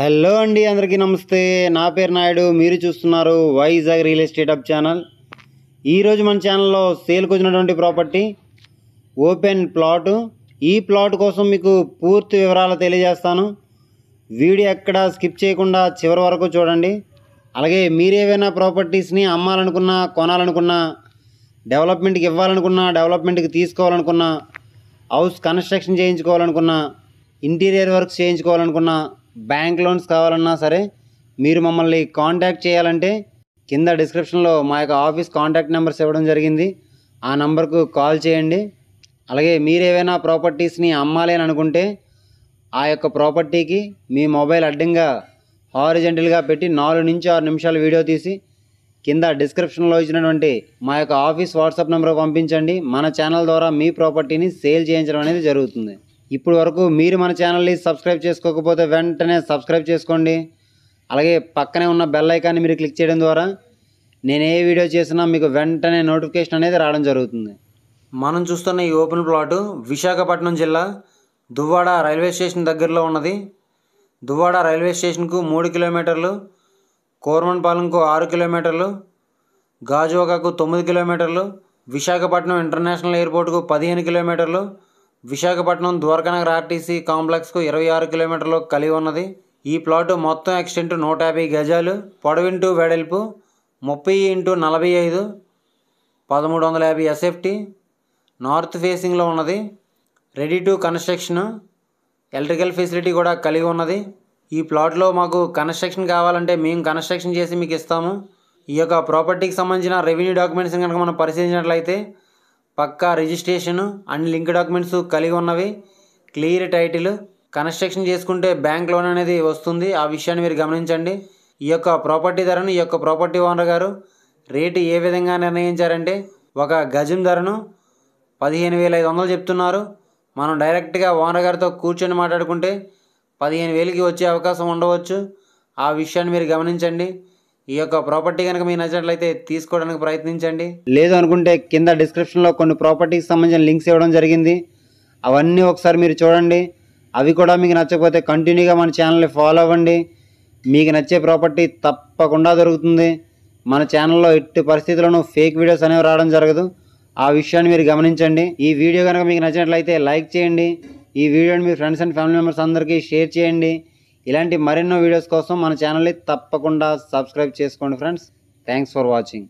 hello అండి అందరికీ నమస్తే నా పేరు నాయుడు మీరు చూస్తున్నారు Vizag real estate up channel ఈరోజు మన ఛానల్లో సేల్కి వచ్చినటువంటి ప్రాపర్టీ ఓపెన్ ప్లాటు ఈ ప్లాట్ కోసం మీకు పూర్తి వివరాలు తెలియజేస్తాను వీడియో ఎక్కడ స్కిప్ చేయకుండా చివరి వరకు చూడండి అలాగే మీరేవైనా ప్రాపర్టీస్ని అమ్మాలనుకున్నా కొనాలనుకున్నా డెవలప్మెంట్కి ఇవ్వాలనుకున్నా డెవలప్మెంట్కి తీసుకోవాలనుకున్నా హౌస్ కన్స్ట్రక్షన్ చేయించుకోవాలనుకున్నా ఇంటీరియర్ వర్క్స్ చేయించుకోవాలనుకున్నా బ్యాంక్ లోన్స్ కావాలన్నా సరే మీరు మమ్మల్ని కాంటాక్ట్ చేయాలంటే కింద డిస్క్రిప్షన్లో మా యొక్క ఆఫీస్ కాంటాక్ట్ నెంబర్స్ ఇవ్వడం జరిగింది ఆ నెంబర్కు కాల్ చేయండి అలాగే మీరు ఏవైనా ప్రాపర్టీస్ని అమ్మాలి అని అనుకుంటే ఆ యొక్క ప్రాపర్టీకి మీ మొబైల్ అడ్డంగా హారిజెంటల్గా పెట్టి నాలుగు నుంచి ఆరు నిమిషాలు వీడియో తీసి కింద డిస్క్రిప్షన్లో ఇచ్చినటువంటి మా యొక్క ఆఫీస్ వాట్సాప్ నెంబర్ పంపించండి మన ఛానల్ ద్వారా మీ ప్రాపర్టీని సేల్ చేయించడం అనేది జరుగుతుంది ఇప్పుడు వరకు మీరు మన ఛానల్ని సబ్స్క్రైబ్ చేసుకోకపోతే వెంటనే సబ్స్క్రైబ్ చేసుకోండి అలాగే పక్కనే ఉన్న బెల్ ఐకాన్ని మీరు క్లిక్ చేయడం ద్వారా నేను ఏ వీడియో చేసినా మీకు వెంటనే నోటిఫికేషన్ అనేది రావడం జరుగుతుంది మనం చూస్తున్న ఈ ఓపెన్ ప్లాట్ విశాఖపట్నం జిల్లా దువ్వాడ రైల్వే స్టేషన్ దగ్గరలో ఉన్నది దువ్వాడ రైల్వే స్టేషన్కు మూడు కిలోమీటర్లు కోర్మన్పాలెంకు ఆరు కిలోమీటర్లు గాజువాకకు తొమ్మిది కిలోమీటర్లు విశాఖపట్నం ఇంటర్నేషనల్ ఎయిర్పోర్ట్కు పదిహేను కిలోమీటర్లు విశాఖపట్నం ద్వారకానగర్ ఆర్టీసీ కాంప్లెక్స్కు ఇరవై ఆరు కిలోమీటర్లు కలిగి ఉన్నది ఈ ప్లాటు మొత్తం ఎక్స్టెంట్ నూట యాభై గజాలు పొడవింటూ వెడల్పు ముప్పై ఇంటూ నలభై ఐదు పదమూడు వందల యాభై ఎస్ఎఫ్టీ నార్త్ ఫేసింగ్లో ఉన్నది ready to construction electrical facility కూడా కలిగి ఉన్నది ఈ ప్లాట్లో మాకు కన్స్ట్రక్షన్ కావాలంటే మేము కన్స్ట్రక్షన్ చేసి మీకు ఇస్తాము ఈ యొక్క ప్రాపర్టీకి సంబంధించిన రెవెన్యూ డాక్యుమెంట్స్ కనుక మనం పరిశీలించినట్లయితే పక్కా రిజిస్ట్రేషను అన్ని లింక్ డాక్యుమెంట్స్ కలిగి ఉన్నవి క్లియర్ టైటిల్ కన్స్ట్రక్షన్ చేసుకుంటే బ్యాంక్ లోన్ అనేది వస్తుంది ఆ విషయాన్ని మీరు గమనించండి ఈ యొక్క ప్రాపర్టీ ధరను ఈ యొక్క ప్రాపర్టీ ఓనర్ గారు రేటు ఏ విధంగా నిర్ణయించారంటే ఒక గజం ధరను పదిహేను వేల ఐదు వందలు చెప్తున్నారు మనం డైరెక్ట్గా ఓనర్ గారితో కూర్చొని మాట్లాడుకుంటే పదిహేను వేలకి వచ్చే అవకాశం ఉండవచ్చు ఆ విషయాన్ని మీరు గమనించండి ఈ యొక్క ప్రాపర్టీ కనుక మీకు నచ్చినట్లయితే తీసుకోవడానికి ప్రయత్నించండి లేదు అనుకుంటే కింద డిస్క్రిప్షన్లో కొన్ని ప్రాపర్టీకి సంబంధించిన లింక్స్ ఇవ్వడం జరిగింది అవన్నీ ఒకసారి మీరు చూడండి అవి కూడా మీకు నచ్చకపోతే కంటిన్యూగా మన ఛానల్ని ఫాలో అవ్వండి మీకు నచ్చే ప్రాపర్టీ తప్పకుండా దొరుకుతుంది మన ఛానల్లో ఎట్టి పరిస్థితుల్లోనూ ఫేక్ వీడియోస్ అనేవి రావడం జరగదు ఆ విషయాన్ని మీరు గమనించండి ఈ వీడియో కనుక మీకు నచ్చినట్లయితే లైక్ చేయండి ఈ వీడియోని మీ ఫ్రెండ్స్ అండ్ ఫ్యామిలీ మెంబర్స్ అందరికీ షేర్ చేయండి ఇలాంటి మరెన్నో వీడియోస్ కోసం మన ఛానల్ని తప్పకుండా సబ్స్క్రైబ్ చేసుకోండి ఫ్రెండ్స్ థ్యాంక్స్ ఫర్ వాచింగ్